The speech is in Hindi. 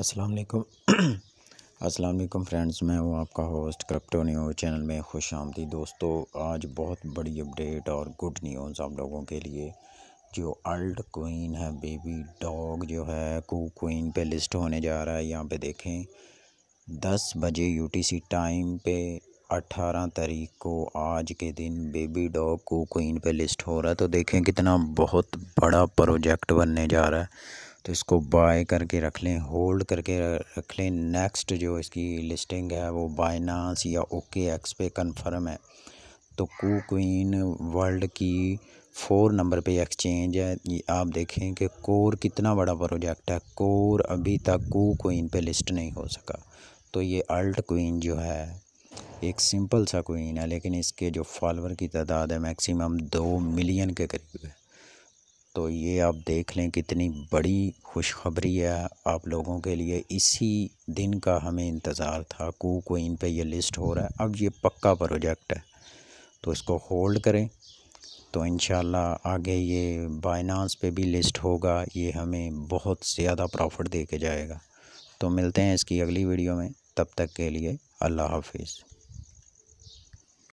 अस्सलाम वालेकुम अस्सलाम वालेकुम फ्रेंड्स मैं हूँ आपका होस्ट क्रिप्टो न्यूज़ चैनल में खुश आमदी दोस्तों आज बहुत बड़ी अपडेट और गुड न्यूज़ आप लोगों के लिए जो अल्ट क्वीन है बेबी डॉग जो है कू क्वीन पे लिस्ट होने जा रहा है यहाँ पे देखें दस बजे यूटीसी टाइम पे अट्ठारह तारीख को आज के दिन बेबी डॉग को क्वीन पे लिस्ट हो रहा है तो देखें कितना बहुत बड़ा प्रोजेक्ट बनने जा रहा है तो इसको बाय करके रख लें होल्ड करके रख लें नेक्स्ट जो इसकी लिस्टिंग है वो बाइनास या ओके एक्स पे कन्फर्म है तो कू क्वीन वर्ल्ड की फोर नंबर पे एक्सचेंज है ये आप देखें कि कोर कितना बड़ा प्रोजेक्ट है कोर अभी तक कू क्वीन पे लिस्ट नहीं हो सका तो ये अल्ट क्वीन जो है एक सिंपल सा क्वीन है लेकिन इसके जो फॉलोअर की तादाद है मैक्सिमम दो मिलियन के करीब है तो ये आप देख लें कितनी बड़ी खुशखबरी है आप लोगों के लिए इसी दिन का हमें इंतज़ार था को इन पे ये लिस्ट हो रहा है अब ये पक्का प्रोजेक्ट है तो इसको होल्ड करें तो इन आगे ये बाइनास पे भी लिस्ट होगा ये हमें बहुत ज़्यादा प्रॉफिट दे के जाएगा तो मिलते हैं इसकी अगली वीडियो में तब तक के लिए अल्लाह हाफिज़